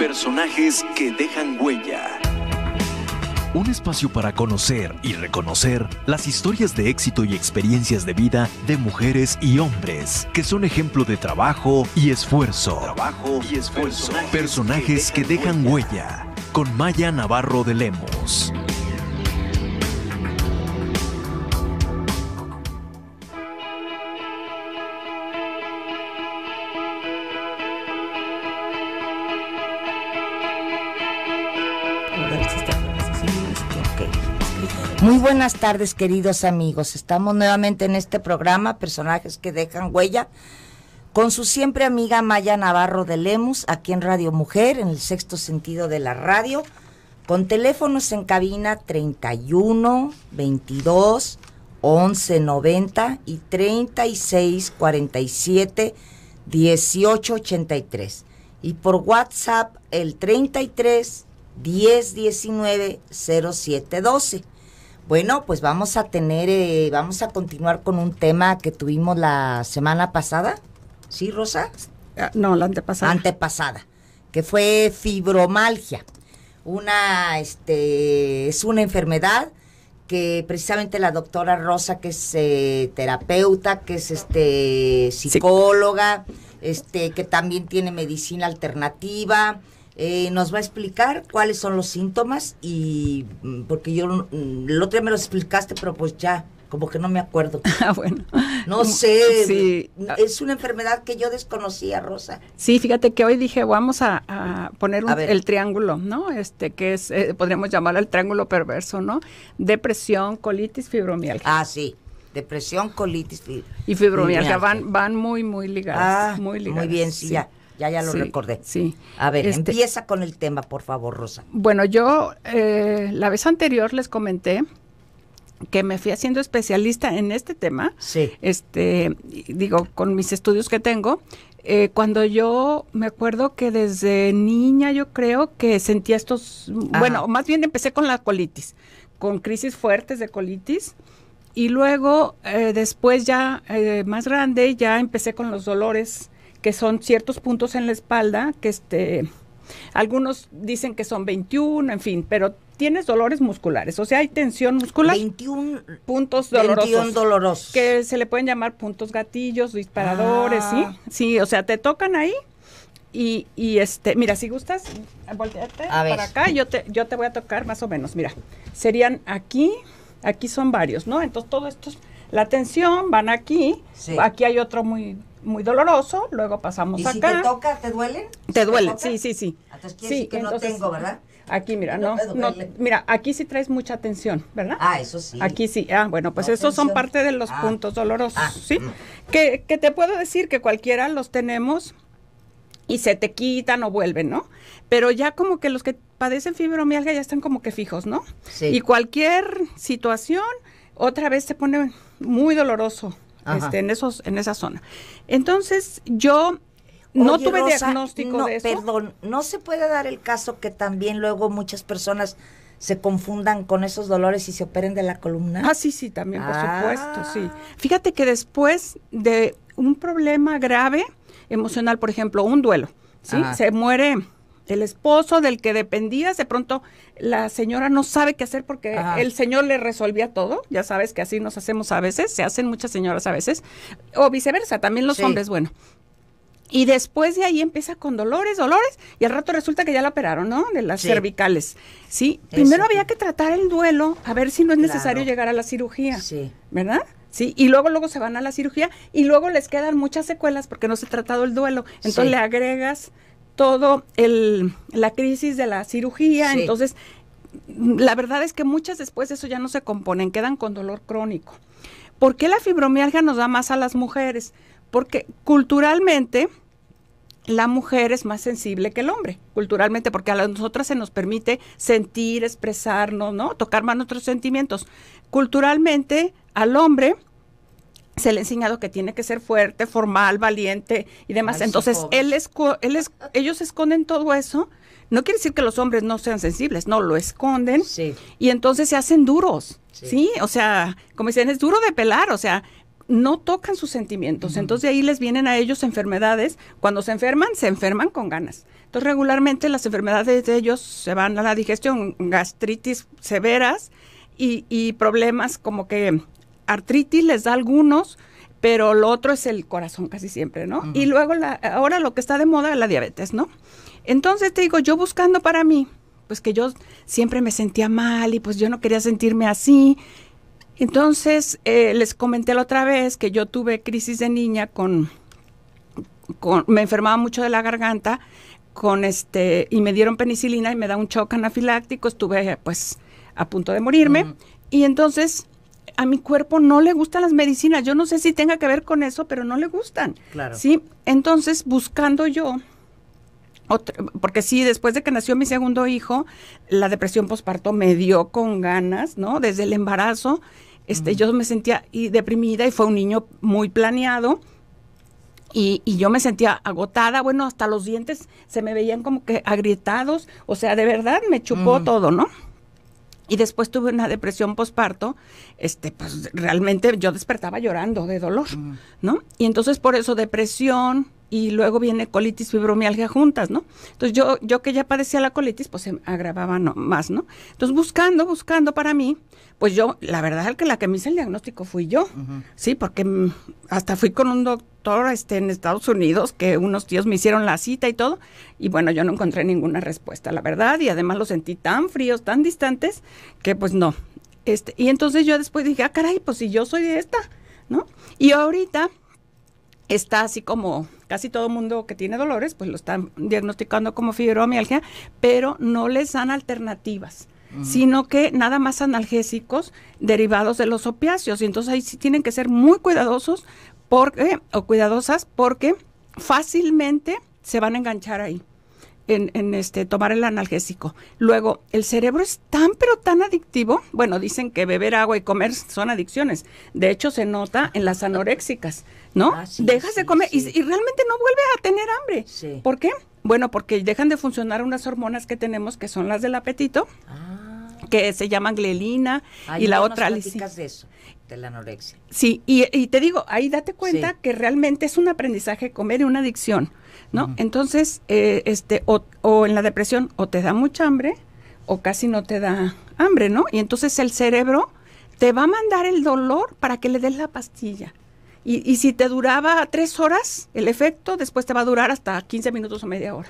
Personajes que dejan huella. Un espacio para conocer y reconocer las historias de éxito y experiencias de vida de mujeres y hombres que son ejemplo de trabajo y esfuerzo. Trabajo y esfuerzo. Personajes, que dejan, huella. Con Maya Navarro de Lemos. buenas tardes, queridos amigos. Estamos nuevamente en este programa, Personajes que dejan huella, con su siempre amiga Maya Navarro de Lemus, aquí en Radio Mujer, en el sexto sentido de la radio, con teléfonos en cabina 31 22 11 90 y 36 47 18 83. Y por WhatsApp el 33 10 19 07 12. Bueno, pues vamos a tener, eh, vamos a continuar con un tema que tuvimos la semana pasada, ¿sí, Rosa? Ah, no, la antepasada. Antepasada, que fue fibromalgia. Una, este, es una enfermedad que precisamente la doctora Rosa, que es eh, terapeuta, que es este psicóloga, este, que también tiene medicina alternativa, eh, nos va a explicar cuáles son los síntomas y mm, porque yo mm, el otro día me los explicaste, pero pues ya como que no me acuerdo. Ah, bueno. No mm, sé. Es una enfermedad que yo desconocía, Rosa. Sí, fíjate que hoy dije, vamos a, poner el triángulo, ¿no? Este, que es, eh, podríamos llamarlo el triángulo perverso, ¿no? Depresión, colitis, fibromialgia. Ah, sí. Depresión, colitis fibromialgia. Y fibromialgia, Van, van muy, muy ligadas. Ah, muy ligadas. Muy bien, sí, sí. ya ya, ya lo recordé. Sí. A ver, este empieza con el tema, por favor, Rosa. Bueno, yo eh, la vez anterior les comenté que me fui haciendo especialista en este tema. Sí. Este, digo, con mis estudios que tengo, eh, cuando yo me acuerdo que desde niña yo creo que sentía estos, bueno, más bien empecé con la colitis, con crisis fuertes de colitis. Y luego, eh, después ya más grande, ya empecé con los dolores que son ciertos puntos en la espalda, que este, algunos dicen que son 21, en fin, pero tienes dolores musculares, o sea, hay tensión muscular. 21 puntos dolorosos. 21 dolorosos. Que se le pueden llamar puntos gatillos, disparadores, ¿sí? Ah. Sí, o sea, te tocan ahí y, y este, mira, si gustas, volteate para acá, yo te, yo te voy a tocar más o menos, mira, serían aquí, aquí son varios, ¿no? Entonces todo esto es la tensión, van aquí, aquí hay otro muy muy doloroso, luego pasamos acá. ¿Y si te toca, te duelen? Te duelen, sí, sí, sí. Entonces quiere sí, que no tengo, ¿verdad? Aquí, mira, no, mira, aquí sí traes mucha atención ¿verdad? Ah, eso sí. Aquí sí, ah, bueno, pues esos son parte de los ah. puntos dolorosos, ah, ¿sí? Mm. Que, que te puedo decir que cualquiera los tenemos y se te quitan o vuelven, ¿no? Pero ya como que los que padecen fibromialgia ya están como que fijos, ¿no? Sí. Y cualquier situación otra vez se pone muy doloroso, este, en, esos, en esa zona. Entonces, yo no tuve diagnóstico de eso. Perdón, no se puede dar el caso que también luego muchas personas se confundan con esos dolores y se operen de la columna. Ah, sí, sí, también, por supuesto, sí. Ah. Fíjate que después de un problema grave emocional, por ejemplo, un duelo, ¿sí? Se muere el esposo, del que dependías, de pronto la señora no sabe qué hacer porque el señor le resolvía todo, ya sabes que así nos hacemos a veces, se hacen muchas señoras a veces, o viceversa, también los hombres, bueno. Y después de ahí empieza con dolores, dolores, y al rato resulta que ya la operaron, ¿no? De las cervicales. Sí, primero había que tratar el duelo, a ver si no es necesario llegar a la cirugía. Sí. ¿Verdad? Sí, y luego luego se van a la cirugía y luego les quedan muchas secuelas porque no se ha tratado el duelo. Entonces le agregas todo el, la crisis de la cirugía, entonces la verdad es que muchas después de eso ya no se componen, quedan con dolor crónico. ¿Por qué la fibromialgia nos da más a las mujeres? Porque culturalmente la mujer es más sensible que el hombre, culturalmente, porque a nosotras se nos permite sentir, expresarnos, ¿no? Tocar más nuestros sentimientos. Culturalmente, al hombre se le ha enseñado que tiene que ser fuerte, formal, valiente y demás. Entonces, él, es ellos esconden todo eso. No quiere decir que los hombres no sean sensibles, no, lo esconden y entonces se hacen duros, sí. O sea, como dicen, es duro de pelar, o sea, no tocan sus sentimientos. Entonces de ahí les vienen a ellos enfermedades. Cuando se enferman, se enferman con ganas. Entonces regularmente las enfermedades de ellos se van a la digestión, gastritis severas y problemas como que artritis les da algunos, pero lo otro es el corazón casi siempre, ¿no? Y luego ahora lo que está de moda es la diabetes, ¿no? Entonces te digo, yo buscando para mí, pues que yo siempre me sentía mal y pues yo no quería sentirme así. Entonces eh, les comenté la otra vez que yo tuve crisis de niña con, me enfermaba mucho de la garganta con este y me dieron penicilina y me da un choque anafiláctico, estuve pues a punto de morirme y entonces a mi cuerpo no le gustan las medicinas. Yo no sé si tenga que ver con eso, pero no le gustan. Claro. Sí, entonces buscando yo porque sí, después de que nació mi segundo hijo, la depresión posparto me dio con ganas, ¿no? Desde el embarazo, este, yo me sentía y deprimida y fue un niño muy planeado. Y, yo me sentía agotada, bueno, hasta los dientes se me veían como que agrietados, o sea, de verdad me chupó mm. todo, ¿no? y después tuve una depresión posparto, este, pues realmente yo despertaba llorando de dolor, mm. ¿no? Y entonces por eso depresión, y luego viene colitis, fibromialgia juntas, ¿no? Entonces yo, yo que ya padecía la colitis, pues se agravaba más, ¿no? Entonces buscando, buscando para mí, pues yo, la verdad que la que me hice el diagnóstico fui yo, ¿sí? Porque mm, hasta fui con un doctor este, en Estados Unidos, que unos tíos me hicieron la cita y todo, y bueno, yo no encontré ninguna respuesta, la verdad, y además los sentí tan fríos, tan distantes, que pues no. Este, y entonces yo después dije, ah, caray, pues si yo soy de esta, ¿no? Y ahorita está así como casi todo mundo que tiene dolores, pues lo están diagnosticando como fibromialgia, pero no les dan alternativas sino que nada más analgésicos derivados de los opiáceos. Y entonces ahí sí tienen que ser muy cuidadosos porque, o cuidadosas porque fácilmente se van a enganchar ahí en, este, tomar el analgésico. Luego, el cerebro es tan, pero tan adictivo. Bueno, dicen que beber agua y comer son adicciones. De hecho, se nota en las anoréxicas, ¿no? Ah, Dejas de comer y, realmente no vuelves a tener hambre. ¿Por qué? Bueno, porque dejan de funcionar unas hormonas que tenemos que son las del apetito. Ah. que se llaman glelina ah, y la otra la anorexia. Sí, y, te digo, ahí date cuenta que realmente es un aprendizaje comer y una adicción, ¿no? Entonces, eh, este, o, en la depresión, o te da mucha hambre, o casi no te da hambre, ¿no? Y entonces el cerebro te va a mandar el dolor para que le des la pastilla. Y, y si te duraba tres horas el efecto, después te va a durar hasta 15 minutos o media hora.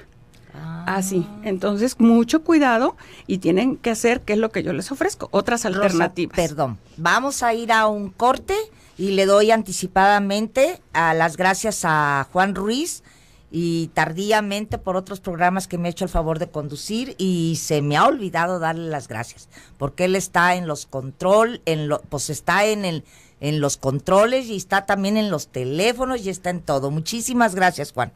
Ah. Así, entonces mucho cuidado y tienen que hacer qué es lo que yo les ofrezco, otras alternativas. Perdón, vamos a ir a un corte y le doy anticipadamente a las gracias a Juan Ruiz y tardíamente por otros programas que me ha hecho el favor de conducir y se me ha olvidado darle las gracias, porque él está en los control, en lo, pues está en el en los controles y está también en los teléfonos y está en todo. Muchísimas gracias, Juan.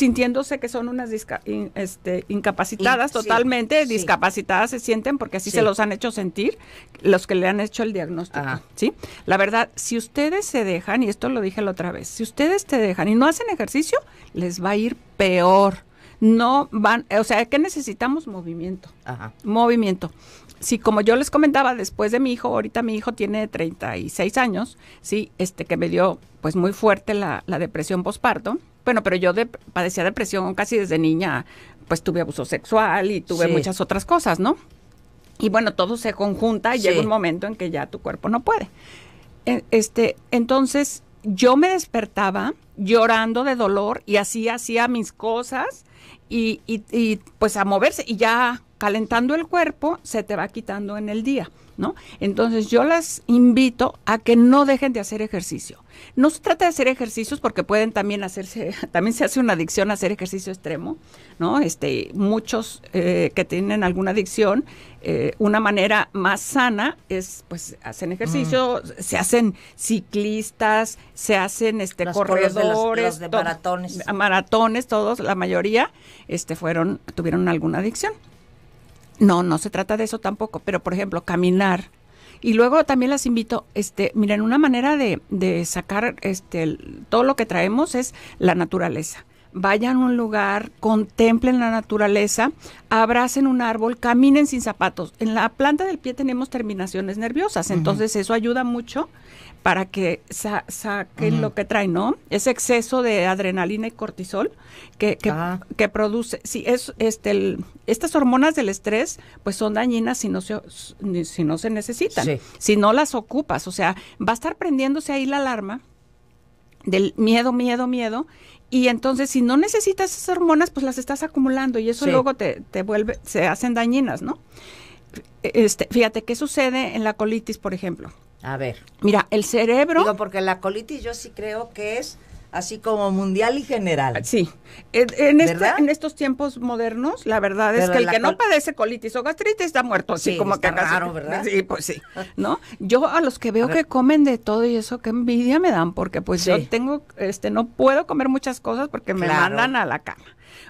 sintiéndose que son unas este, incapacitadas, totalmente discapacitadas se sienten porque así se los han hecho sentir los que le han hecho el diagnóstico, ¿sí? La verdad, si ustedes se dejan, y esto lo dije la otra vez, si ustedes te dejan y no hacen ejercicio, les va a ir peor no van, o sea, que necesitamos? Movimiento. Movimiento sí, como yo les comentaba, después de mi hijo, ahorita mi hijo tiene 36 años, sí, este que me dio pues muy fuerte la, depresión posparto. Bueno, pero yo padecía depresión casi desde niña, pues tuve abuso sexual y tuve muchas otras cosas, ¿no? Y bueno, todo se conjunta y llega un momento en que ya tu cuerpo no puede. E, este, entonces yo me despertaba llorando de dolor y así hacía mis cosas y, y pues a moverse y ya calentando el cuerpo se te va quitando en el día, ¿no? Entonces yo las invito a que no dejen de hacer ejercicio. No se trata de hacer ejercicios porque pueden también hacerse, también se hace una adicción a hacer ejercicio extremo, ¿no? Este, muchos eh, que tienen alguna adicción, eh, una manera más sana es, pues, hacen ejercicio, mm. se hacen ciclistas, se hacen, este, corredores, de maratones, maratones, todos, la mayoría, este, fueron, tuvieron alguna adicción. No, no se trata de eso tampoco, pero por ejemplo, caminar. Y luego también las invito, este, miren, una manera de, de sacar este, todo lo que traemos es la naturaleza. Vayan a un lugar, contemplen la naturaleza, abracen un árbol, caminen sin zapatos. En la planta del pie tenemos terminaciones nerviosas, entonces eso ayuda mucho para que saque lo que trae ¿no? Ese exceso de adrenalina y cortisol que, que, ah. produce, sí, es, este, estas hormonas del estrés pues son dañinas si no se, si no se necesitan, si no las ocupas, o sea, va a estar prendiéndose ahí la alarma del miedo, miedo, miedo. Y entonces, si no necesitas esas hormonas, pues las estás acumulando y eso luego te, te vuelve, se hacen dañinas, ¿no? E-, este, fíjate, ¿qué sucede en la colitis, por ejemplo? A ver. Mira, el cerebro... Digo, porque la colitis yo sí creo que es así como mundial y general. Ah, sí. Este, en, estos tiempos modernos, la verdad es que el que no padece colitis o gastritis está muerto, así como que agarraron ¿verdad? Sí, pues sí, ¿no? Yo a los que veo que comen de todo y eso, qué envidia me dan, porque pues yo tengo, este, no puedo comer muchas cosas porque me mandan a la cama.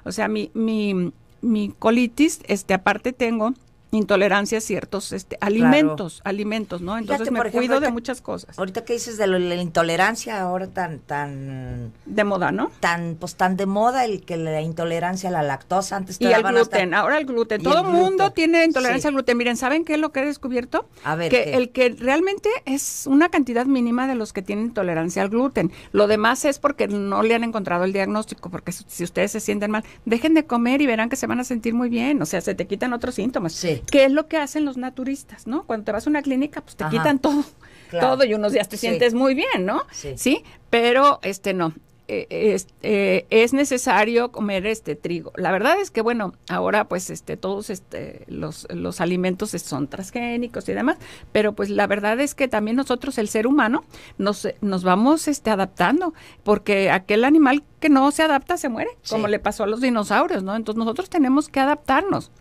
O sea, mi, mi, mi colitis, este, aparte tengo intolerancia ciertos este, alimentos, alimentos, ¿no? Entonces me cuido de muchas cosas. Ahorita que dices de la intolerancia ahora tan tan de moda, ¿no? Tan pues tan de moda el que la intolerancia a la lactosa antes y al gluten, ahora el gluten. Todo el mundo tiene intolerancia al gluten. Miren, ¿saben qué es lo que he descubierto? A ver, que el que realmente es una cantidad mínima de los que tienen intolerancia al gluten. Lo demás es porque no le han encontrado el diagnóstico, porque si ustedes se sienten mal, dejen de comer y verán que se van a sentir muy bien, o sea, se te quitan otros síntomas. Sí. ¿Qué es lo que hacen los naturistas, no? Cuando te vas a una clínica, pues te quitan todo, todo y unos días te sientes muy bien, ¿no? Sí. Pero este no. Eh, eh, es necesario comer este trigo. La verdad es que bueno, ahora pues este todos este los, los alimentos son transgénicos y demás, pero pues la verdad es que también nosotros el ser humano nos nos vamos este adaptando, porque aquel animal que no se adapta se muere, como le pasó a los dinosaurios, ¿no? Entonces nosotros tenemos que adaptarnos.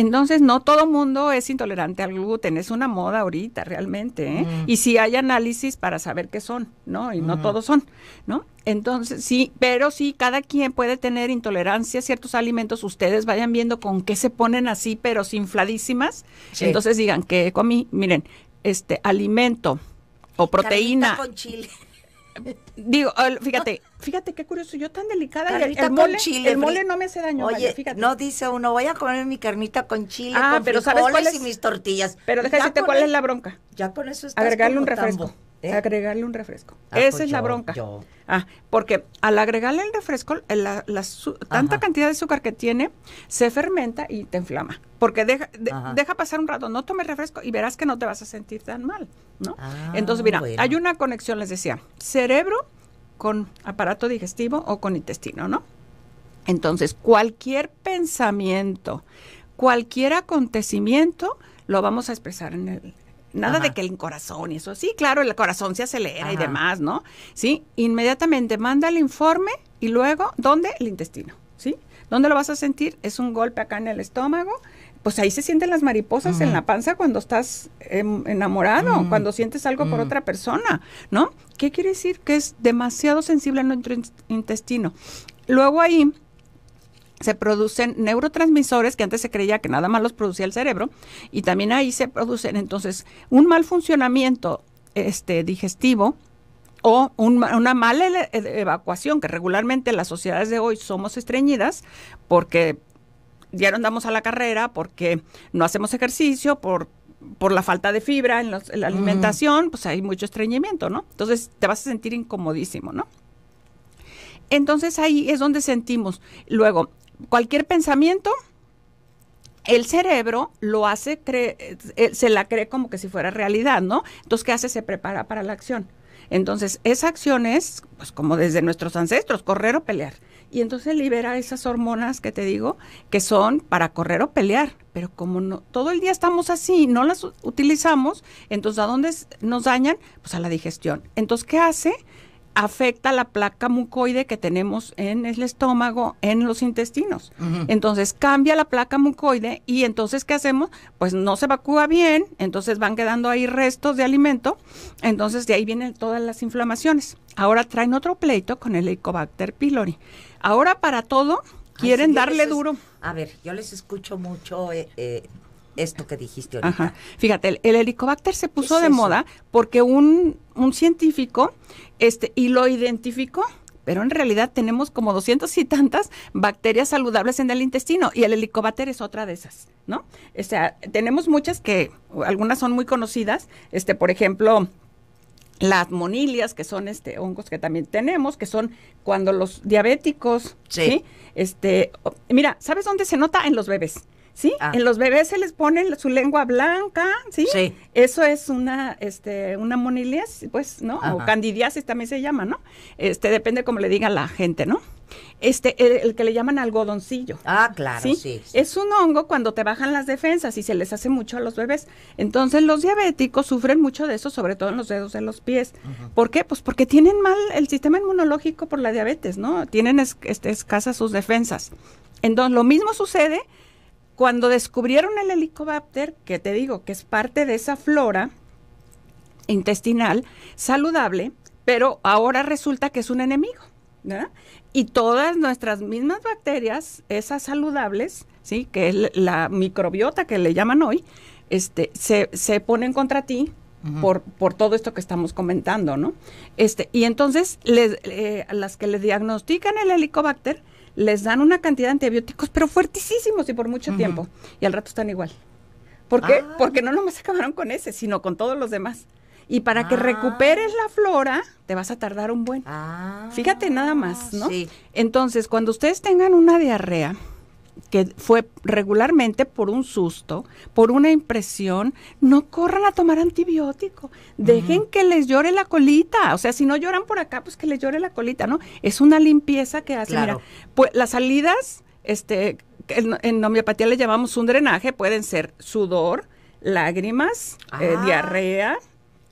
Entonces, no todo mundo es intolerante al gluten, es una moda ahorita realmente. ¿eh? Y sí hay análisis para saber qué son, ¿no? Y no todos son, ¿no? Entonces, sí, pero sí, cada quien puede tener intolerancia a ciertos alimentos. Ustedes vayan viendo con qué se ponen así, pero sin infladísimas. Entonces digan, que comí? Miren, este alimento o proteína. con chile digo, fíjate, fíjate qué curioso, yo tan delicada. El, el, mole, el mole no me hace daño. Oye, no dice uno, voy a comer mi carnita con chile, ah, con pero frijoles ¿sabes y mis tortillas. Pero déjame decirte cuál e es la bronca. Ya con eso está. Agregarle un refresco. ¿Eh? Agregarle un refresco. Ah, Esa pues es la bronca. Ah, porque al agregarle el refresco, la, tanta cantidad de azúcar que tiene, se fermenta y te inflama. Porque deja, pasar un rato, no tomes refresco y verás que no te vas a sentir tan mal, ¿no? Ah, Entonces, mira, hay una conexión, les decía, cerebro con aparato digestivo o con intestino, ¿no? Entonces, cualquier pensamiento, cualquier acontecimiento, lo vamos a expresar en el, Nada de que el corazón y eso. Sí, claro, el corazón se acelera y demás, ¿no? Sí, inmediatamente manda el informe y luego, ¿dónde? El intestino, ¿sí? ¿Dónde lo vas a sentir? Es un golpe acá en el estómago. Pues ahí se sienten las mariposas en la panza cuando estás em, enamorado, cuando sientes algo por otra persona, ¿no? ¿Qué quiere decir? Que es demasiado sensible a nuestro intestino. Luego ahí se producen neurotransmisores que antes se creía que nada más los producía el cerebro y también ahí se producen entonces un mal funcionamiento este digestivo o una mala e, evacuación que regularmente las sociedades de hoy somos estreñidas porque ya no andamos a la carrera porque no hacemos ejercicio por por la falta de fibra en, la alimentación, pues hay mucho estreñimiento, ¿no? Entonces te vas a sentir incomodísimo, ¿no? Entonces ahí es donde sentimos. Luego, cualquier pensamiento, el cerebro lo hace, eh, se la cree como que si fuera realidad, ¿no? Entonces, ¿qué hace? Se prepara para la acción. Entonces, esa acción es, pues como desde nuestros ancestros, correr o pelear. Y entonces libera esas hormonas que te digo, que son para correr o pelear. Pero como no, todo el día estamos así, no las utilizamos, entonces ¿a dónde nos dañan? Pues a la digestión. Entonces, ¿qué hace? afecta la placa mucoide que tenemos en el estómago, en los intestinos. Entonces cambia la placa mucoide y entonces ¿qué hacemos? Pues no se evacúa bien, entonces van quedando ahí restos de alimento, entonces de ahí vienen todas las inflamaciones. Ahora traen otro pleito con el Helicobacter pylori. Ahora para todo quieren darle duro. A ver, yo les escucho mucho eh, eh, esto que dijiste ahorita. Fíjate, el, helicobacter se puso de moda porque un, un científico este, y lo identificó pero en realidad tenemos como doscientos y tantas bacterias saludables en el intestino y el helicobacter es otra de esas, ¿no? O sea, tenemos muchas que algunas son muy conocidas, este, por ejemplo, las monilias, que son este hongos que también tenemos, que son cuando los diabéticos, ¿sí? ¿sí? Este, mira, ¿sabes dónde se nota en los bebés? ¿sí? Ah. En los bebés se les pone su lengua blanca, ¿sí? Eso es una, este, una moniliasis, pues, ¿no? O candidiasis también se llama, ¿no? Este, depende como le diga la gente, ¿no? Este, el, que le llaman algodoncillo. Ah, claro, ¿sí? Sí, Es un hongo cuando te bajan las defensas y se les hace mucho a los bebés. Entonces, los diabéticos sufren mucho de eso, sobre todo en los dedos de los pies. ¿Por qué? Pues porque tienen mal el sistema inmunológico por la diabetes, ¿no? Tienen este, escasas sus defensas. Entonces, lo mismo sucede cuando descubrieron el helicobacter, que te digo que es parte de esa flora intestinal saludable, pero ahora resulta que es un enemigo. ¿verdad? Y todas nuestras mismas bacterias, esas saludables, ¿sí? que es la microbiota que le llaman hoy, este, se, se ponen contra ti por, por, todo esto que estamos comentando, ¿no? Este, y entonces les, eh, las que le diagnostican el helicobacter les dan una cantidad de antibióticos, pero fuertísimos y por mucho tiempo. Y al rato están igual. ¿Por qué? Ah. Porque no nomás acabaron con ese, sino con todos los demás. Y para que ah. recuperes la flora, te vas a tardar un buen. Ah. Fíjate nada más, ¿no? Sí. Entonces, cuando ustedes tengan una diarrea, que fue regularmente por un susto, por una impresión, no corran a tomar antibiótico. Dejen que les llore la colita. O sea, si no lloran por acá, pues que les llore la colita, ¿no? Es una limpieza que hace. Mira, pues las salidas, este, en, en homeopatía le llamamos un drenaje, pueden ser sudor, lágrimas, eh, ah. diarrea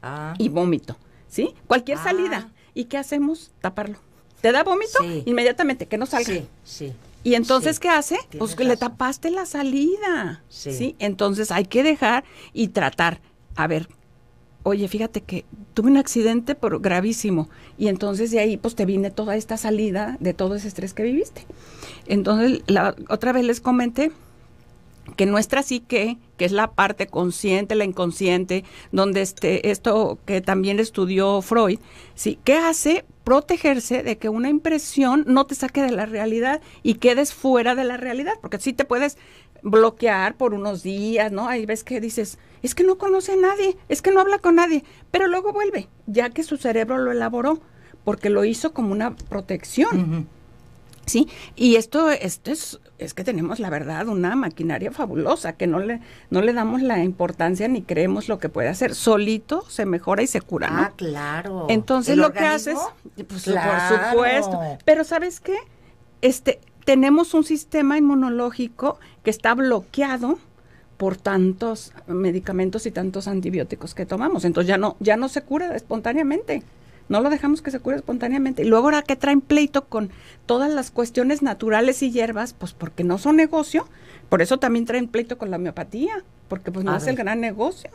ah. y vómito. ¿Sí? Cualquier ah. salida. ¿Y qué hacemos? Taparlo. ¿Te da vómito? Inmediatamente, que no salga. Sí, sí. Y entonces, ¿qué hace? Pues que le tapaste la salida. Sí. Entonces hay que dejar y tratar. A ver, oye, fíjate que tuve un accidente por gravísimo. Y entonces de ahí pues te viene toda esta salida de todo ese estrés que viviste. Entonces, la, otra vez les comenté que nuestra psique, que es la parte consciente, la inconsciente, donde este, esto que también estudió Freud, ¿sí? ¿qué hace? protegerse de que una impresión no te saque de la realidad y quedes fuera de la realidad, porque si te puedes bloquear por unos días, ¿no? Ahí ves que dices, es que no conoce a nadie, es que no habla con nadie, pero luego vuelve, ya que su cerebro lo elaboró, porque lo hizo como una protección. ¿sí? Y esto, esto es, es que tenemos, la verdad, una maquinaria fabulosa que no le, no le damos la importancia ni creemos lo que puede hacer. Solito se mejora y se cura, Ah, claro. Entonces lo que haces, pues, por supuesto. Pero ¿sabes qué? Este, tenemos un sistema inmunológico que está bloqueado por tantos medicamentos y tantos antibióticos que tomamos. Entonces ya no, ya no se cura espontáneamente no lo dejamos que se cure espontáneamente. Y luego ahora que traen pleito con todas las cuestiones naturales y hierbas, pues porque no son negocio, por eso también traen pleito con la homeopatía, porque pues no es el gran negocio.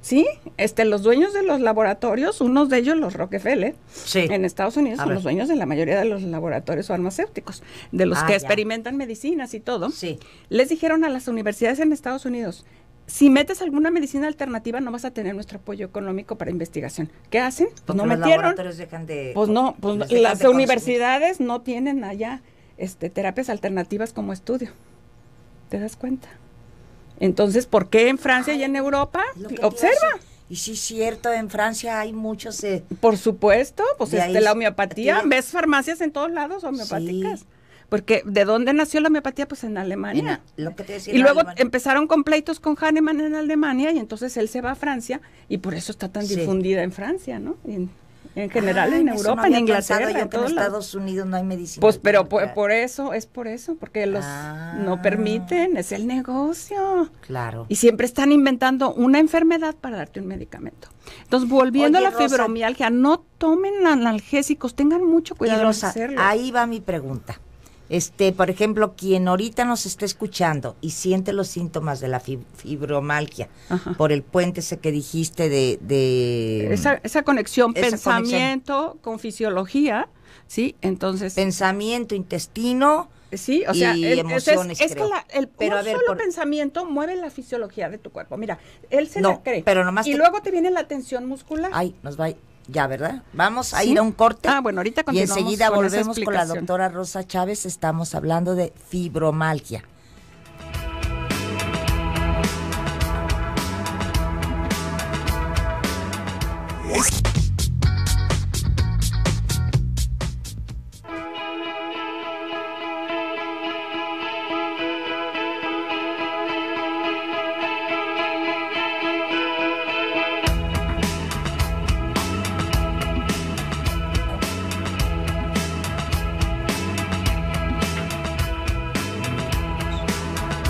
Sí, este, los dueños de los laboratorios, unos de ellos los Rockefeller, ¿eh? sí. en Estados Unidos son los dueños de la mayoría de los laboratorios farmacéuticos, de los ah, que experimentan medicinas y todo. Sí. Les dijeron a las universidades en Estados Unidos, si metes alguna medicina alternativa no vas a tener nuestro apoyo económico para investigación. ¿Qué hacen? Pues no los metieron. Dejan de, pues no, pues las universidades no tienen allá este, terapias alternativas como estudio. ¿Te das cuenta? Entonces, ¿por qué en Francia y en Europa? Observa. Y sí, es cierto, en Francia hay muchos. Eh, Por supuesto, pues este, la homeopatía. ¿Ves farmacias en todos lados homeopáticas? Porque ¿de dónde nació la homeopatía? Pues en Alemania. lo que te decía y luego empezaron con pleitos con Hahnemann en Alemania y entonces él se va a Francia y por eso está tan difundida en Francia, ¿no? En, en general en Europa, en Inglaterra, yo en, todos Estados Unidos no hay medicina. Pues pero por, eso, es por eso, porque los ah. no permiten, es el negocio. Claro. Y siempre están inventando una enfermedad para darte un medicamento. Entonces, volviendo a la fibromialgia, no tomen analgésicos, tengan mucho cuidado Ahí va mi pregunta. Este, por ejemplo, quien ahorita nos está escuchando y siente los síntomas de la fibromalgia por el puente ese que dijiste de... Mm, esa, conexión pensamiento con fisiología, ¿sí? Entonces... Pensamiento, intestino, Sí, emociones, es, es que la, el pero solo pensamiento mueve la fisiología de tu cuerpo. Mira, él se lo la cree. Pero nomás y luego te viene la tensión muscular. Ay, nos va. Ya, ¿verdad? Vamos a ir a un corte. Ah, bueno, ahorita Y enseguida volvemos con la doctora Rosa Chávez. Estamos hablando de fibromalgia.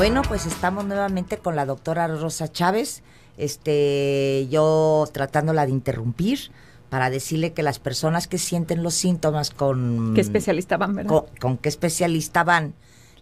Bueno, pues estamos nuevamente con la doctora Rosa Chávez, este, yo tratándola de interrumpir para decirle que las personas que sienten los síntomas con... ¿Qué especialista van, verdad? Con, qué especialista van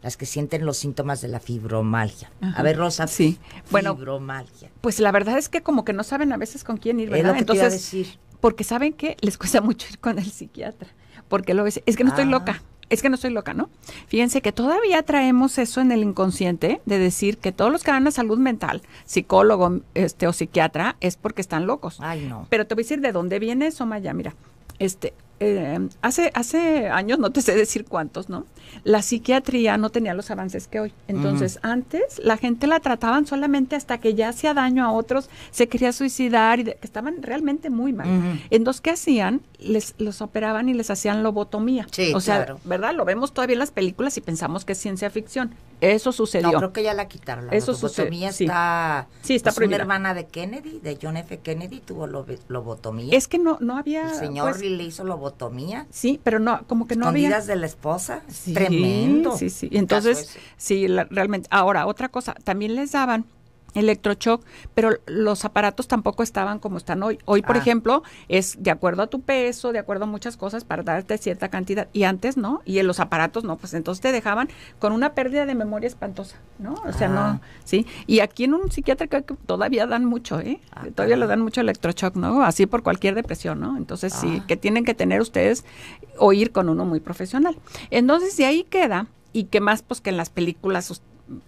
las que sienten los síntomas de la fibromalgia. A ver, Rosa, sí. Bueno, fibromalgia. Pues la verdad es que como que no saben a veces con quién ir, ¿verdad? Entonces, a decir. porque saben que les cuesta mucho ir con el psiquiatra, porque lo es, es que no estoy ah. loca es que no soy loca, ¿no? Fíjense que todavía traemos eso en el inconsciente de decir que todos los que van a salud mental, psicólogo este, o psiquiatra, es porque están locos. Ay, no. Pero te voy a decir de dónde viene eso, Maya. Mira, este, eh, hace, hace años, no te sé decir cuántos, ¿no? La psiquiatría no tenía los avances que hoy. Entonces, antes la gente la trataban solamente hasta que ya hacía daño a otros, se quería suicidar y estaban realmente muy mal. en dos Entonces, ¿qué hacían? Les los operaban y les hacían lobotomía. Sí, o sea, ¿verdad? Lo vemos todavía en las películas y pensamos que es ciencia ficción. Eso sucedió. No, creo que ya la quitaron. Eso sucedió mi está. Sí, hermana de Kennedy, de John F. Kennedy, tuvo lobotomía. Es que no, no había. El señor pues le hizo lobotomía. Sí, pero no, como que no había. de la esposa. tremendo. Sí, sí. Entonces, sí, realmente. Ahora, otra cosa, también les daban electrochoc, pero los aparatos tampoco estaban como están hoy. Hoy, por ah. ejemplo, es de acuerdo a tu peso, de acuerdo a muchas cosas para darte cierta cantidad. Y antes no, y en los aparatos no, pues entonces te dejaban con una pérdida de memoria espantosa, ¿no? O sea, no, ah. sí. Y aquí en un psiquiatra todavía dan mucho, ¿eh? Ah, todavía le dan mucho electrochoc, ¿no? Así por cualquier depresión, ¿no? Entonces sí, que tienen que tener ustedes o ir con uno muy profesional. Entonces, de ahí queda y qué más pues que en las películas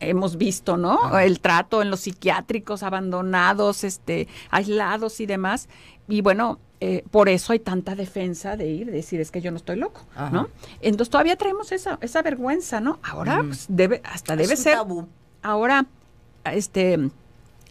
hemos visto, ¿no? El trato en los psiquiátricos, abandonados, este, aislados y demás. Y bueno, eh, por eso hay tanta defensa de ir, decir, es que yo no estoy loco, ¿no? Entonces todavía traemos esa, esa vergüenza, ¿no? Ahora mm. pues, debe, hasta debe ser, ahora, este,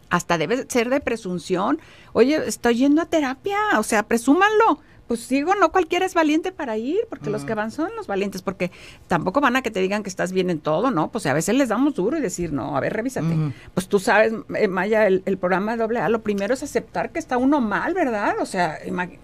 hasta debe ser de presunción. Oye, estoy yendo a terapia, o sea, presúmanlo pues digo, no cualquiera es valiente para ir, porque los mm. que van son los valientes, porque tampoco van a que te digan que estás bien en todo, ¿no? Pues a veces les damos duro y decir, no, a ver, revísate. Pues tú sabes, eh, Maya, el, programa de a lo primero es aceptar que está uno mal, ¿verdad? O sea,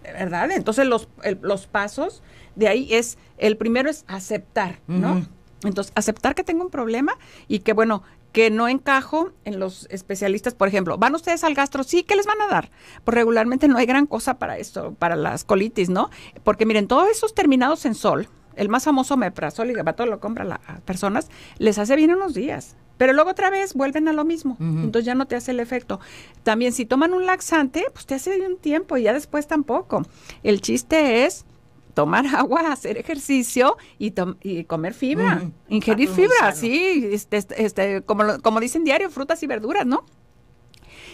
¿verdad? Entonces los, los pasos de ahí es, el primero es aceptar, ¿no? Entonces, aceptar que tengo un problema y que, bueno, que no encajo en los especialistas, por ejemplo, van ustedes al gastro, sí, ¿qué les van a dar? Pues regularmente no hay gran cosa para esto, para las colitis, ¿no? Porque miren, todos esos terminados en sol, el más famoso meprazol y todo lo compran las personas, les hace bien unos días. Pero luego otra vez vuelven a lo mismo, entonces ya no te hace el efecto. También si toman un laxante, pues te hace un tiempo y ya después tampoco. El chiste es tomar agua, hacer ejercicio y, y comer fibra, ingerir ah, fibra, sí, este, este, este, como, como dicen diario, frutas y verduras, ¿no?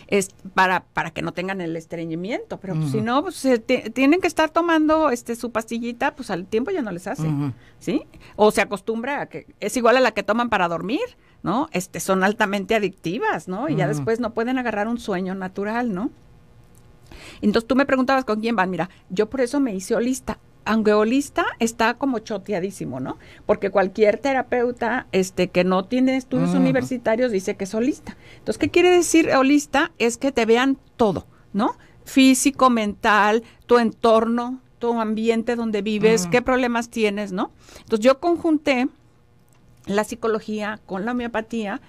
Es para, para que no tengan el estreñimiento, pero pues, si no, pues, tienen que estar tomando este su pastillita, pues al tiempo ya no les hace, ¿sí? O se acostumbra a que es igual a la que toman para dormir, ¿no? Este, son altamente adictivas, ¿no? Y ya después no pueden agarrar un sueño natural, ¿no? Entonces tú me preguntabas con quién van. Mira, yo por eso me hice lista holista, está como choteadísimo, ¿no? Porque cualquier terapeuta este, que no tiene estudios universitarios dice que es holista. Entonces, ¿qué quiere decir holista? Es que te vean todo, ¿no? Físico, mental, tu entorno, tu ambiente donde vives, qué problemas tienes, ¿no? Entonces, yo conjunté la psicología con la homeopatía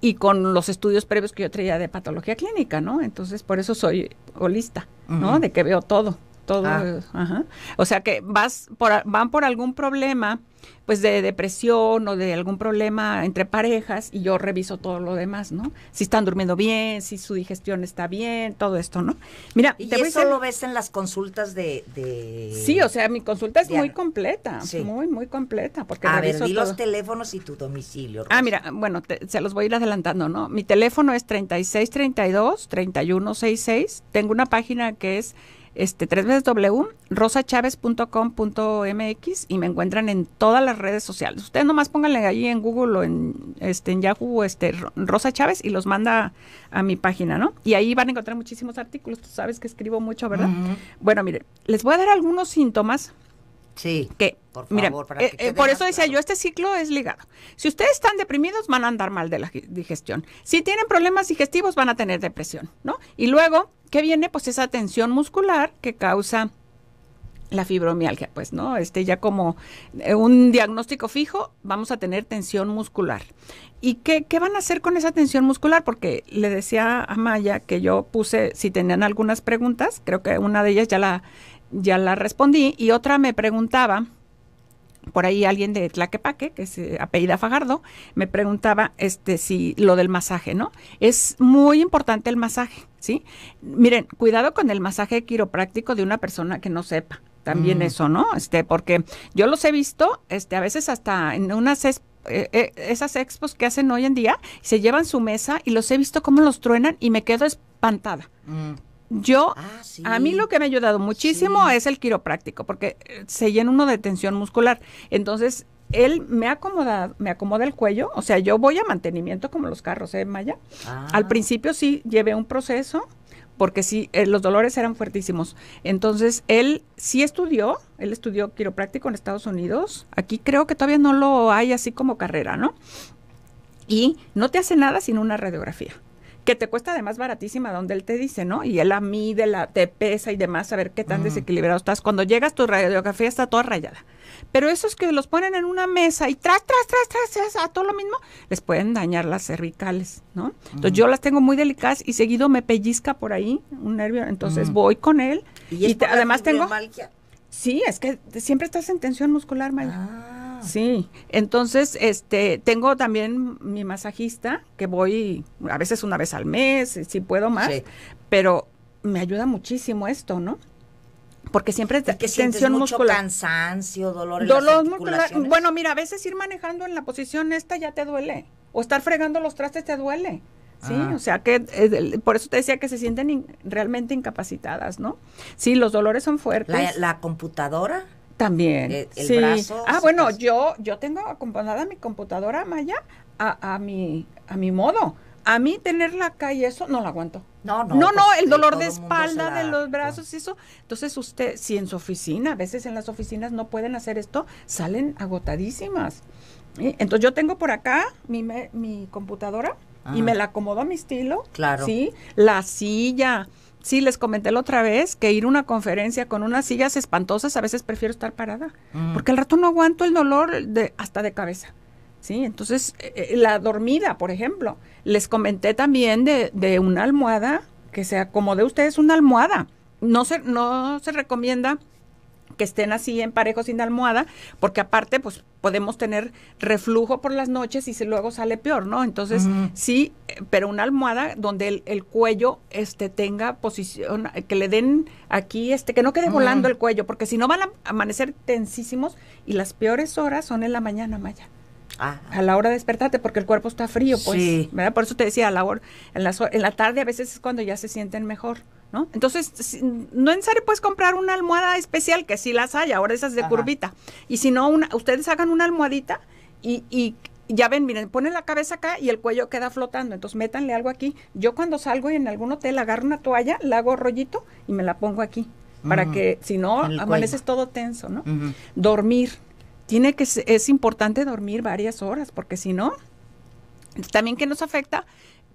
y con los estudios previos que yo traía de patología clínica, ¿no? Entonces, por eso soy holista, ¿no? De que veo todo todo, ah. ajá. O sea que vas van por algún problema, pues de depresión o de algún problema entre parejas y yo reviso todo lo demás, ¿no? Si están durmiendo bien, si su digestión está bien, todo esto, ¿no? Mira, ¿Y te voy eso lo ves en las consultas de, de, Sí, o sea, mi consulta es muy completa, muy, muy completa. Porque a ver, los teléfonos y tu domicilio. Ah, mira, bueno, se los voy a ir adelantando, ¿no? Mi teléfono es 3632-3166. Tengo una página que es este, tres veces mx y me encuentran en todas las redes sociales. Ustedes nomás pónganle ahí en Google o en, este, en Yahoo este, Rosa Chávez y los manda a mi página, ¿no? Y ahí van a encontrar muchísimos artículos. Tú sabes que escribo mucho, ¿verdad? Bueno, mire, les voy a dar algunos síntomas Sí. Que, por favor, eh, eh, por eso decía yo, este ciclo es ligado. Si ustedes están deprimidos, van a andar mal de la digestión. Si tienen problemas digestivos, van a tener depresión, ¿no? Y luego, ¿Qué viene? Pues esa tensión muscular que causa la fibromialgia, pues, ¿no? Este ya como eh, un diagnóstico fijo, vamos a tener tensión muscular. ¿Y qué, qué, van a hacer con esa tensión muscular? Porque le decía a Maya que yo puse si tenían algunas preguntas, creo que una de ellas ya la, ya la respondí, y otra me preguntaba, por ahí alguien de Tlaquepaque, que es apellida Fajardo, me preguntaba este si lo del masaje, ¿no? Es muy importante el masaje. ¿sí? Miren, cuidado con el masaje quiropráctico de una persona que no sepa también mm. eso, ¿no? Este, porque yo los he visto, este, a veces hasta en unas eh, eh, esas expos que hacen hoy en día, se llevan su mesa y los he visto cómo los truenan y me quedo espantada. Mm. Yo, ah, a mí lo que me ha ayudado muchísimo es el quiropráctico, porque eh, se llena uno de tensión muscular. Entonces, él me acomoda, me acomoda el cuello, o sea, yo voy a mantenimiento como los carros, ¿eh, Maya? Ah. Al principio sí llevé un proceso, porque sí, eh, los dolores eran fuertísimos. Entonces, él sí estudió, él estudió quiropráctico en Estados Unidos, aquí creo que todavía no lo hay así como carrera, ¿no? Y no te hace nada sin una radiografía que te cuesta además baratísima, donde él te dice, ¿no? Y él a mí de la, te pesa y demás, a ver qué tan desequilibrado estás. Cuando llegas, tu radiografía está toda rayada. Pero esos que los ponen en una mesa y tras, tras, tras, tras, a todo lo mismo, les pueden dañar las cervicales, ¿no? Entonces yo las tengo muy delicadas y seguido me pellizca por ahí un nervio, entonces voy con él. Y, además tengo... Sí, es que siempre estás en tensión muscular, mal ah. Sí, entonces este tengo también mi masajista que voy a veces una vez al mes, si puedo más, pero me ayuda muchísimo esto, ¿no? Porque siempre es que tensión mucho muscular. cansancio, dolor en Bueno, mira, a veces ir manejando en la posición esta ya te duele o estar fregando los trastes te duele. Sí, ah. o sea que eh, por eso te decía que se sienten realmente incapacitadas, ¿no? Sí, los dolores son fuertes. la computadora? También. Eh, sí. Ah, bueno, pues. yo, yo tengo acompañada mi computadora Maya a, a, mi, a mi modo. A mí tener la calle, eso no la aguanto. No, no. No, no, pues, el dolor de espalda, de los brazos, y eso. Entonces usted, si en su oficina, a veces en las oficinas no pueden hacer esto, salen agotadísimas. Entonces yo tengo por acá mi, mi computadora y me la acomodo a mi estilo. Claro. Sí, la silla Sí, les comenté la otra vez que ir a una conferencia con unas sillas espantosas, a veces prefiero estar parada, mm. porque al rato no aguanto el dolor de, hasta de cabeza. Sí, entonces eh, eh, la dormida, por ejemplo, les comenté también de, de una almohada que se acomode ustedes una almohada. No se, no se recomienda que estén así en parejo sin almohada, porque aparte, pues podemos tener reflujo por las noches y luego sale peor, ¿no? Entonces, sí, pero una almohada donde el, cuello este tenga posición, que le den aquí, este, que no quede volando el cuello, porque si no van a amanecer tensísimos y las peores horas son en la mañana, Maya. Ah. A la hora de despertarte, porque el cuerpo está frío, pues. Sí. ¿verdad? Por eso te decía, a la hora, en, la, en la tarde a veces es cuando ya se sienten mejor. ¿No? Entonces, no en serio puedes comprar una almohada especial, que sí las hay, ahora esas de curvita. Y si no, una, ustedes hagan una almohadita y, y, ya ven, miren, ponen la cabeza acá y el cuello queda flotando. Entonces, métanle algo aquí. Yo cuando salgo y en algún hotel agarro una toalla, la hago rollito y me la pongo aquí. Para que, si no, amaneces todo tenso, ¿no? Dormir. Tiene que, es importante dormir varias horas, porque si no, también que nos afecta,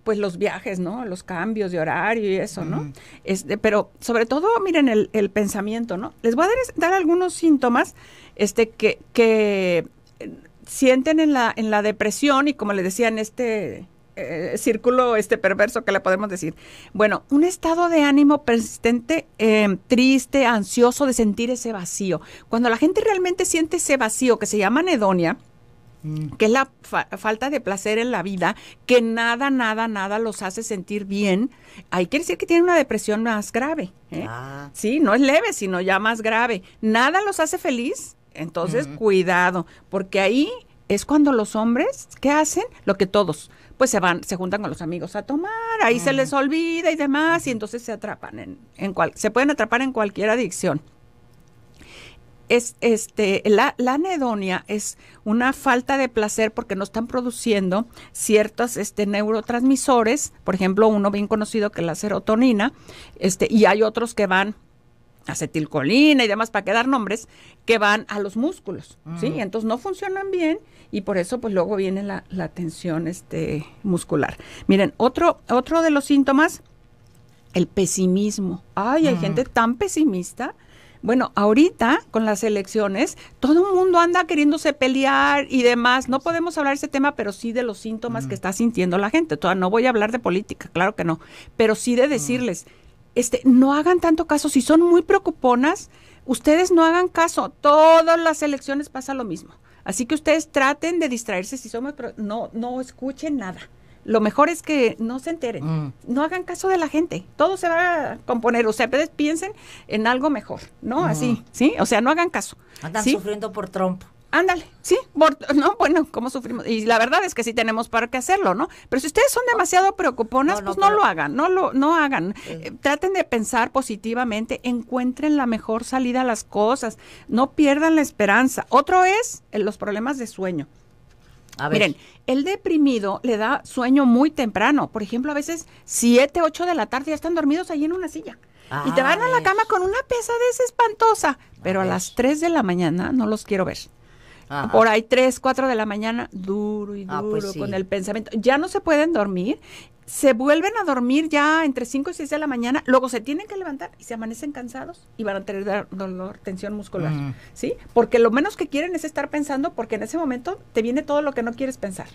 pues los viajes, ¿no? Los cambios de horario y eso, ¿no? este, pero sobre todo, miren, el, pensamiento, ¿no? Les voy a dar, dar algunos síntomas, este, que, que sienten en la, en la depresión y como les decía en este eh, círculo este perverso que le podemos decir. Bueno, un estado de ánimo persistente, em, triste, ansioso de sentir ese vacío. Cuando la gente realmente siente ese vacío que se llama anedonia, mm. que es la falta de placer en la vida, que nada, nada, nada los hace sentir bien, ahí quiere decir que tiene una depresión más grave. ¿eh? Ah. Sí, no es leve, sino ya más grave. Nada los hace feliz, entonces, cuidado, porque ahí es cuando los hombres, ¿qué hacen? Lo que todos, pues se van, se juntan con los amigos a tomar, ahí se les olvida y demás, y entonces se atrapan en, cual, se pueden atrapar en cualquier adicción. Es, este, la, la, anedonia es una falta de placer porque no están produciendo ciertos este, neurotransmisores, por ejemplo, uno bien conocido que es la serotonina, este, y hay otros que van acetilcolina y demás para quedar nombres que van a los músculos, ah. Entonces no funcionan bien y por eso pues luego viene la, la tensión este, muscular. Miren, otro, otro de los síntomas, el pesimismo. Ay, hay mm. gente tan pesimista. Bueno, ahorita con las elecciones, todo el mundo anda queriéndose pelear y demás. No podemos hablar ese tema, pero sí de los síntomas que mm. está sintiendo la gente. toda no voy a hablar de política, claro que no, pero sí de mm. decirles, este, no hagan tanto caso. Si son muy preocuponas, ustedes no hagan caso. Todas las elecciones pasa lo mismo. Así que ustedes traten de distraerse si son muy no, no escuchen nada. Lo mejor es que no se enteren, mm. no hagan caso de la gente, todo se va a componer, o sea, ustedes piensen en algo mejor, ¿no? Así, mm. ¿sí? O sea, no hagan caso. Andan sufriendo por Trump. Ándale, sí, no, bueno, cómo sufrimos. Y la verdad es que sí tenemos para qué hacerlo, ¿no? Pero si ustedes son demasiado preocuponas, pues no lo hagan, no lo no hagan. Eh, traten de pensar positivamente, encuentren la mejor salida a las cosas, no pierdan la esperanza. Otro es eh, los problemas de sueño. A ver. Miren, el deprimido le da sueño muy temprano, por ejemplo, a veces 7, 8 de la tarde ya están dormidos ahí en una silla. y te ah, van a, la cama con una pesadez espantosa, pero a, a las 3 de la mañana no los quiero ver por ahí 3, 4 de la mañana, duro y ah, pues duro, con el pensamiento. Ya no se pueden dormir, se vuelven a dormir ya entre 5 y 6 de la mañana, luego se tienen que levantar y se amanecen cansados y van a tener dolor, tensión muscular, mm. ¿sí? Porque lo menos que quieren es estar pensando porque en ese momento te viene todo lo que no quieres pensar.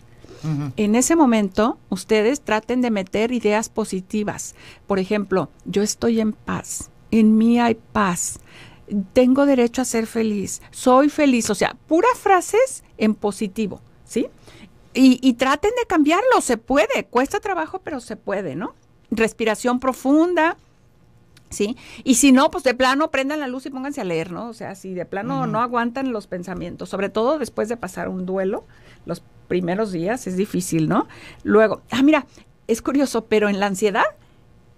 En ese momento, ustedes traten de meter ideas positivas. Por ejemplo, yo estoy en paz, en mí hay paz tengo derecho a ser feliz, soy feliz, o sea, puras frases en positivo, ¿sí? Y, traten de cambiarlo, se puede, cuesta trabajo, pero se puede, ¿no? Respiración profunda, ¿sí? Y si no, pues de plano prendan la luz y pónganse a leer, ¿no? O sea, si de plano no aguantan los pensamientos, sobre todo después de pasar un duelo, los primeros días es difícil, ¿no? Luego, ah, mira, es curioso, pero en la ansiedad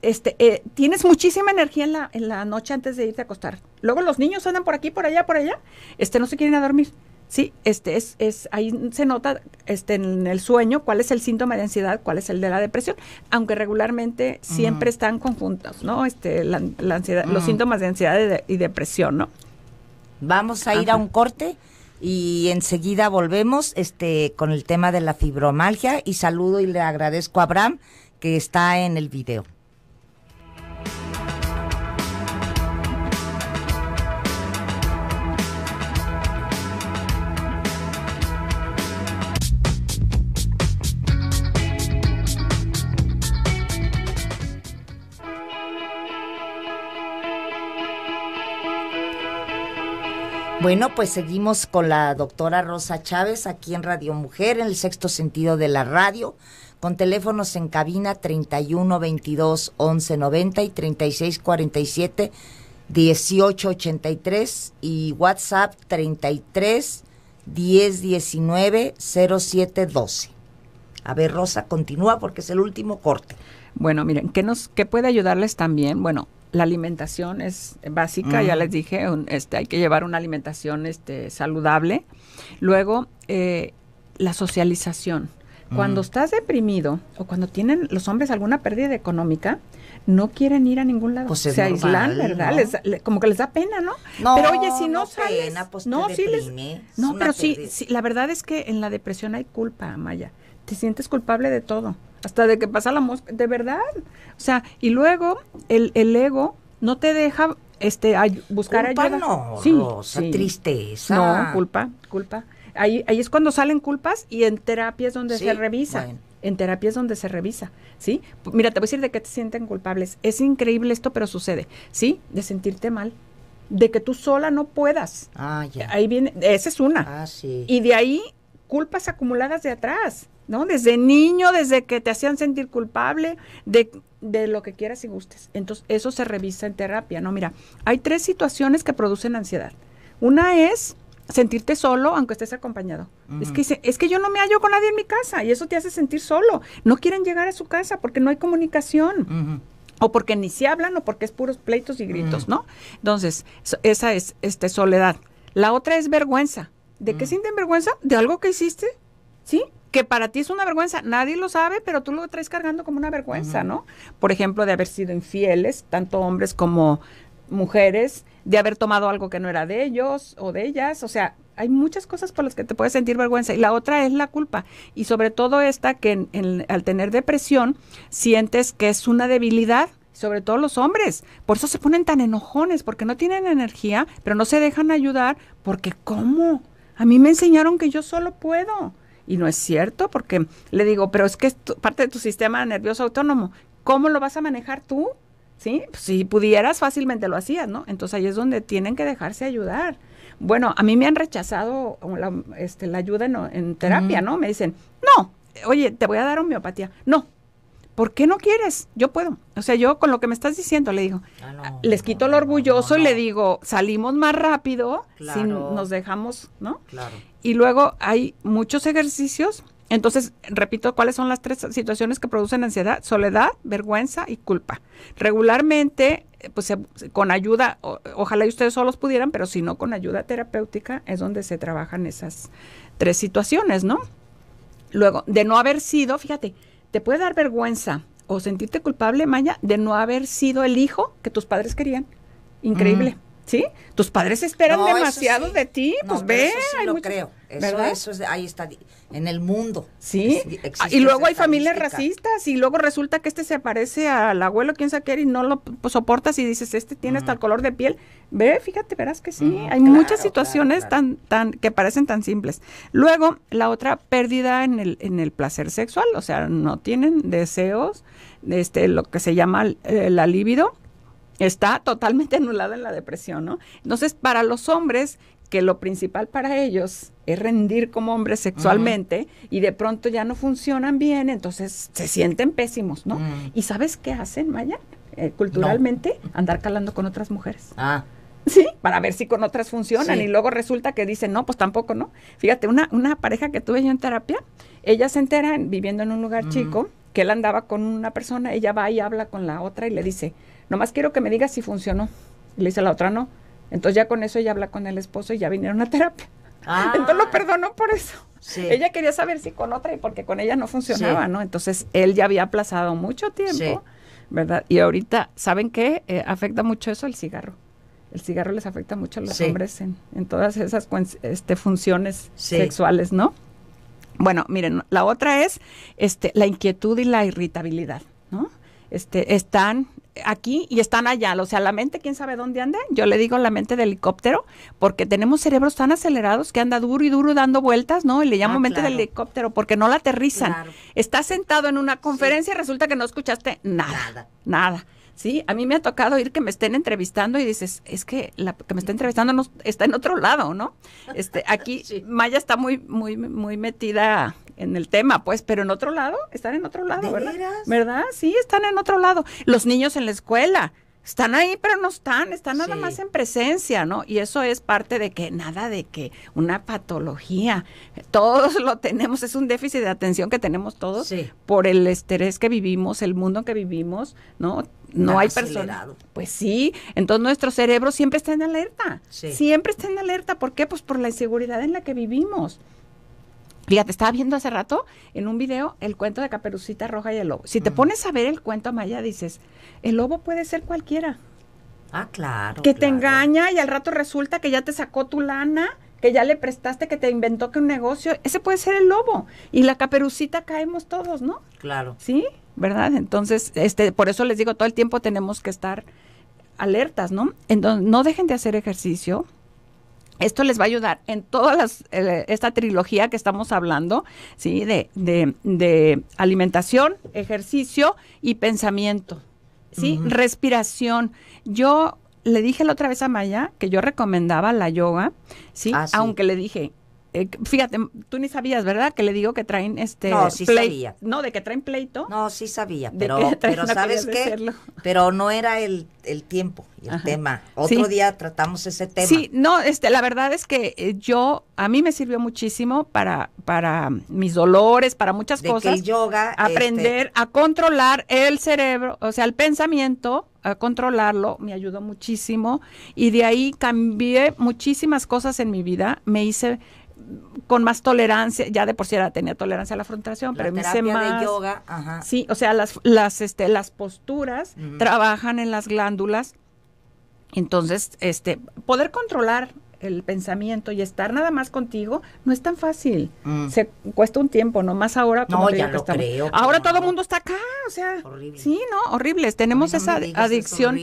este, eh, tienes muchísima energía en la, en la noche antes de irte a acostar. Luego los niños andan por aquí, por allá, por allá, este, no se quieren a dormir. Sí, este es, es, ahí se nota este, en el sueño cuál es el síntoma de ansiedad, cuál es el de la depresión, aunque regularmente siempre están conjuntos, ¿no? Este, la, ansiedad, los síntomas de ansiedad y, depresión, ¿no? Vamos a ir a un corte y enseguida volvemos este, con el tema de la fibromalgia y saludo y le agradezco a Abraham que está en el video. Bueno, pues seguimos con la doctora Rosa Chávez aquí en Radio Mujer, en el sexto sentido de la radio, con teléfonos en cabina 31 22 11 y 36 47 18 y WhatsApp 33 10 19 12. A ver, Rosa, continúa porque es el último corte. Bueno, miren, ¿qué, nos, qué puede ayudarles también? Bueno, la alimentación es básica, ya les dije, este, hay que llevar una alimentación este, saludable. Luego, eh, la socialización. Cuando mm. estás deprimido o cuando tienen los hombres alguna pérdida económica, no quieren ir a ningún lado. Pues se aíslan, ¿verdad? como que les da pena, ¿no? no pero oye, si no, no pues, no, sí no, pero sí, sí, la verdad es que en la depresión hay culpa, Maya. Te sientes culpable de todo hasta de que pasa la mosca, de verdad. O sea, y luego el, el ego no te deja este buscar culpa ayuda. No, sí, tristeza. No, culpa, culpa. Ahí, ahí es cuando salen culpas y en terapia es donde se revisa. En terapia es donde se revisa, ¿sí? Mira, te voy a decir de qué te sienten culpables. Es increíble esto, pero sucede, ¿sí? De sentirte mal, de que tú sola no puedas. Ah, ya. Ahí viene, esa es una. Ah, sí. Y de ahí culpas acumuladas de atrás. ¿no? Desde niño, desde que te hacían sentir culpable de, de lo que quieras y gustes. Entonces, eso se revisa en terapia, ¿no? Mira, hay tres situaciones que producen ansiedad. Una es sentirte solo aunque estés acompañado. Es que es que yo no me hallo con nadie en mi casa y eso te hace sentir solo. No quieren llegar a su casa porque no hay comunicación. O porque ni se hablan o porque es puros pleitos y gritos, ¿no? Entonces, esa es este, soledad. La otra es vergüenza. ¿De qué sienten vergüenza? De algo que hiciste, ¿sí? que para ti es una vergüenza, nadie lo sabe, pero tú lo traes cargando como una vergüenza, ¿no? Por ejemplo, de haber sido infieles, tanto hombres como mujeres, de haber tomado algo que no era de ellos o de ellas, o sea, hay muchas cosas por las que te puedes sentir vergüenza y la otra es la culpa y sobre todo esta que al tener depresión sientes que es una debilidad sobre todo los hombres. Por eso se ponen tan enojones, porque no tienen energía, pero no se dejan ayudar, porque ¿cómo? A mí me enseñaron que yo solo puedo. Y no es cierto, porque le digo, pero es que es parte de tu sistema nervioso autónomo. ¿Cómo lo vas a manejar tú? ¿Sí? Pues, si pudieras, fácilmente lo hacías, ¿no? Entonces ahí es donde tienen que dejarse ayudar. Bueno, a mí me han rechazado la, este, la ayuda en, terapia, ¿no? Me dicen, no, oye, te voy a dar homeopatía. No, ¿por qué no quieres? Yo puedo. O sea, yo con lo que me estás diciendo le digo, ah, ah, les quito el lo orgulloso y le digo, salimos más rápido si nos dejamos, ¿no? Claro. Y luego hay muchos ejercicios. Entonces, repito, ¿cuáles son las tres situaciones que producen ansiedad? Soledad, vergüenza y culpa. Regularmente, eh, pues con ayuda, ojalá y ustedes solos pudieran, pero si no, con ayuda terapéutica es donde se trabajan esas tres situaciones, ¿no? Luego, de no haber sido, fíjate, te puede dar vergüenza o sentirte culpable, Maya, de no haber sido el hijo que tus padres querían. Increíble. Mm. ¿Sí? Tus padres esperan demasiado de ti, pues ve. Eso sí creo. Eso, eso es, ahí está, en el mundo. Sí. Ah, y luego hay familias racistas y luego resulta que este se parece al abuelo, quién sabe qué, y no lo soportas y dices, este tiene hasta el color de piel. Ve, fíjate, verás que sí. hay muchas situaciones tan, tan, que parecen tan simples. Luego, la otra pérdida en el, en el placer sexual, o sea, no tienen deseos, este, lo que se llama eh, la libido está totalmente anulada en la depresión, ¿no? Entonces, para los hombres, que lo principal para ellos es rendir como hombres sexualmente y de pronto ya no funcionan bien, entonces se sienten pésimos, ¿no? Mm. ¿Y sabes qué hacen, Maya? Eh, culturalmente, andar calando con otras mujeres. Ah. Sí, para ver si con otras funcionan y luego resulta que dicen, no, pues tampoco, ¿no? Fíjate, una, una pareja que tuve yo en terapia, ella se entera viviendo en un lugar mm. chico que él andaba con una persona, ella va y habla con la otra y le dice, Nomás quiero que me digas si funcionó. le dice la otra, no. Entonces ya con eso ella habla con el esposo y ya vinieron a terapia. Ah. Entonces lo perdonó por eso. Ella quería saber si con otra y porque con ella no funcionaba, ¿no? Entonces él ya había aplazado mucho tiempo, ¿verdad? Y ahorita, ¿saben qué? Eh, afecta mucho eso el cigarro. El cigarro les afecta mucho a los hombres en, en, todas esas este, funciones sexuales, ¿no? Bueno, miren, la otra es este, la inquietud y la irritabilidad, ¿no? Este, están aquí y están allá. O sea, la mente, quién sabe dónde anda. Yo le digo la mente de helicóptero, porque tenemos cerebros tan acelerados que anda duro y duro dando vueltas, ¿no? Y le llamo ah, mente de helicóptero porque no la aterrizan. Está sentado en una conferencia y resulta que no escuchaste nada, nada. Sí, a mí me ha tocado ir que me estén entrevistando y dices, es que la que me está entrevistando no, está en otro lado, ¿no? Este, aquí Maya está muy, muy, muy metida en el tema, pues, pero en otro lado, están en otro lado, ¿verdad? ¿Verdad? Sí, están en otro lado. Los niños en la escuela. Están ahí, pero no están, están nada más en presencia, ¿no? Y eso es parte de que nada de que una patología, todos lo tenemos, es un déficit de atención que tenemos todos por el estrés que vivimos, el mundo en que vivimos, ¿no? No hay persona Pues sí, entonces nuestro cerebro siempre está en alerta, siempre está en alerta, porque Pues por la inseguridad en la que vivimos. Fíjate, estaba viendo hace rato en un video el cuento de Caperucita Roja y el Lobo. Si te pones a ver el cuento, Maya, dices, el lobo puede ser cualquiera. Ah, claro. Que te engaña y al rato resulta que ya te sacó tu lana, que ya le prestaste, que te inventó que un negocio. Ese puede ser el lobo. Y la caperucita caemos todos, ¿no? Claro. ¿Sí? ¿Verdad? Entonces, este, por eso les digo, todo el tiempo tenemos que estar alertas, ¿no? Entonces, no dejen de hacer ejercicio, esto les va a ayudar en toda las, eh, esta trilogía que estamos hablando, ¿sí? De, de, de alimentación, ejercicio y pensamiento, ¿sí? Respiración. Yo le dije la otra vez a Maya que yo recomendaba la yoga, sí. Ah, Aunque le dije, eh, fíjate, tú ni sabías, ¿verdad? Que le digo que traen este. No, sí sabía. No, de que traen pleito. No, sí sabía, pero, pero ¿sabes qué? Pero no era el, el tiempo y el tema. Otro día tratamos ese tema. Sí, no, este, la verdad es que eh, yo, a mí me sirvió muchísimo para, para mis dolores, para muchas cosas. el yoga. Este, Aprender a controlar el cerebro, o sea, el pensamiento a controlarlo, me ayudó muchísimo y de ahí cambié muchísimas cosas en mi vida, me hice con más tolerancia, ya de por sí era, tenía tolerancia a la frustración, pero me hice más. De yoga, ajá. Sí, o sea, las, las, este, las posturas trabajan en las glándulas. Entonces, este, poder controlar el pensamiento y estar nada más contigo no es tan fácil. Mm. Se cuesta un tiempo, no más ahora no, ya lo creo, Ahora todo el mundo está acá, o sea, sí, no, horribles. Tenemos esa adicción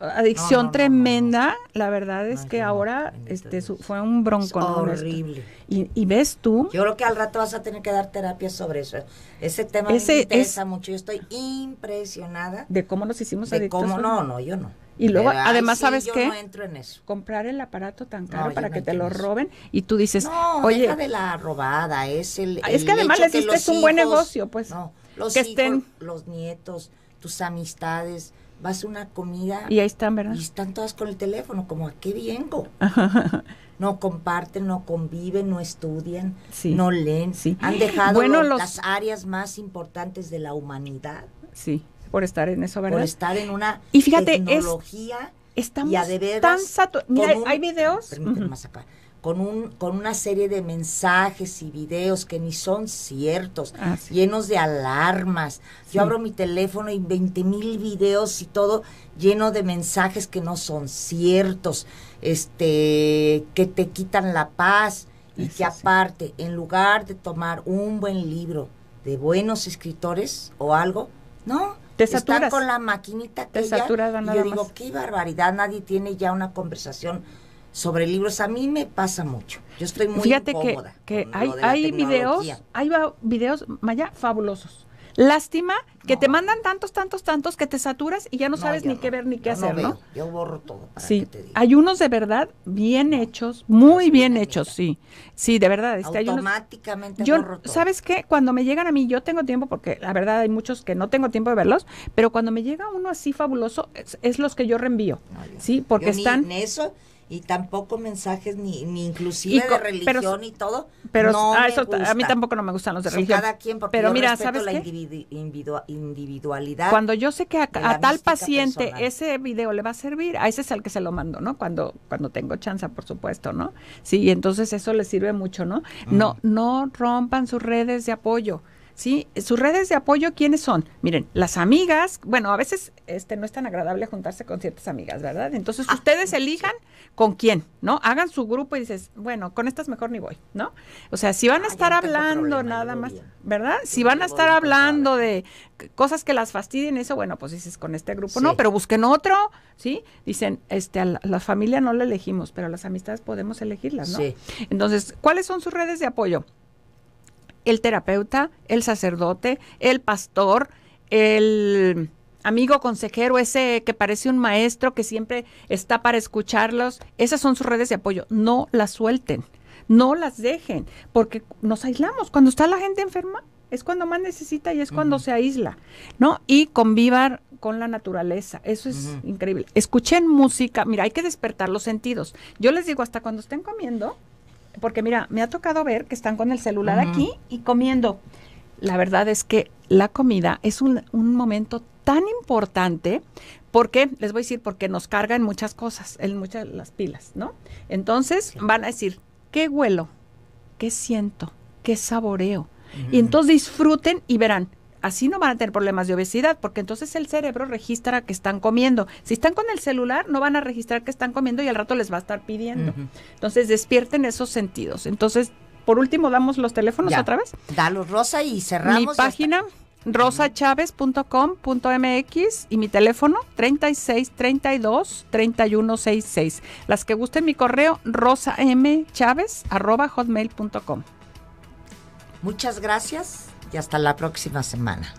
adicción tremenda. La verdad es que ahora este fue un bronco. horrible. Y, ves tú. Yo creo que al rato vas a tener que dar terapia sobre eso. Ese tema me interesa mucho. Yo estoy impresionada. De cómo nos hicimos de adictos. Cómo, no, no, yo no y luego, además, ¿sabes qué? No entro en eso. Comprar el aparato tan caro para que te lo roben y tú dices, no, oye. Deja de la robada, es el. es que además es un buen negocio, pues. los Los nietos, tus amistades, vas a una comida. Y ahí están, ¿verdad? Y están todas con el teléfono, como a qué vengo. no comparten, no conviven, no estudian, no leen. Sí. Han dejado las áreas más importantes de la humanidad. Sí por estar en eso, ¿verdad? Por estar en una y fíjate, tecnología estamos y a de tan hay videos. con, un, con una serie de mensajes y videos que ni son ciertos, ah, llenos de alarmas. Yo abro mi teléfono y 20 mil videos y todo lleno de mensajes que no son ciertos, este, que te quitan la paz y que aparte, en lugar de tomar un buen libro de buenos escritores o algo, no, te Están con la maquinita que Te y yo digo, qué barbaridad, nadie tiene ya una conversación sobre libros. A mí me pasa mucho. Yo estoy muy Fíjate que, que hay, hay videos, hay videos, Maya, fabulosos Lástima que te mandan tantos, tantos, tantos que te saturas y ya no sabes ni qué ver ni qué hacer, ¿no? Yo borro todo. sí, hay unos de verdad bien hechos, muy bien hechos, sí. Sí, de verdad. Este, Automáticamente hay borro yo, ¿Sabes qué? Cuando me llegan a mí, yo tengo tiempo porque la verdad hay muchos que no tengo tiempo de verlos, pero cuando me llega uno así fabuloso, es, los que yo reenvío, ¿sí? Porque están... En eso, y tampoco mensajes ni, ni inclusive y de religión y todo. Pero a, ah, eso, a, mí tampoco no me gustan los de religión. cada quien, porque pero mira, la individualidad. Cuando yo sé que a, tal paciente ese video le va a servir, a ese es el que se lo mando, ¿no? Cuando cuando tengo chance, por supuesto, ¿no? Sí, entonces eso le sirve mucho, ¿no? No no rompan sus redes de apoyo. ¿sí? Sus redes de apoyo, ¿quiénes son? Miren, las amigas, bueno, a veces este, no es tan agradable juntarse con ciertas amigas, ¿verdad? Entonces ah, ustedes elijan con quién, ¿no? Hagan su grupo y dices, bueno, con estas mejor ni voy, ¿no? O sea, si van a ah, estar hablando nada más, ¿verdad? si van a estar hablando de cosas que las fastidien, eso, bueno, pues dices, con este grupo no, pero busquen otro, ¿sí? Dicen, este, a la, familia no la elegimos, pero las amistades podemos elegirlas, ¿no? Sí. Entonces, ¿cuáles son sus redes de apoyo? el terapeuta, el sacerdote, el pastor, el amigo consejero, ese que parece un maestro que siempre está para escucharlos. Esas son sus redes de apoyo. No las suelten, no las dejen, porque nos aislamos. Cuando está la gente enferma, es cuando más necesita y es cuando se aísla, ¿no? Y convivar con la naturaleza, eso es increíble. Escuchen música, mira, hay que despertar los sentidos. Yo les digo, hasta cuando estén comiendo, porque mira, me ha tocado ver que están con el celular aquí y comiendo. La verdad es que la comida es un, momento tan importante porque, les voy a decir, porque nos carga en muchas cosas, en muchas las pilas, ¿no? Entonces van a decir, ¿qué huelo? ¿Qué siento? ¿Qué saboreo? Y entonces disfruten y verán, así no van a tener problemas de obesidad, porque entonces el cerebro registra que están comiendo. Si están con el celular, no van a registrar que están comiendo y al rato les va a estar pidiendo. Entonces despierten esos sentidos. Entonces, por último, damos los teléfonos otra vez. Dalos, Rosa, y cerramos. Mi página rosachaves.com.mx y mi teléfono 3632-3166. Las que gusten mi correo rosa.mchaves@hotmail.com. Muchas gracias y hasta la próxima semana.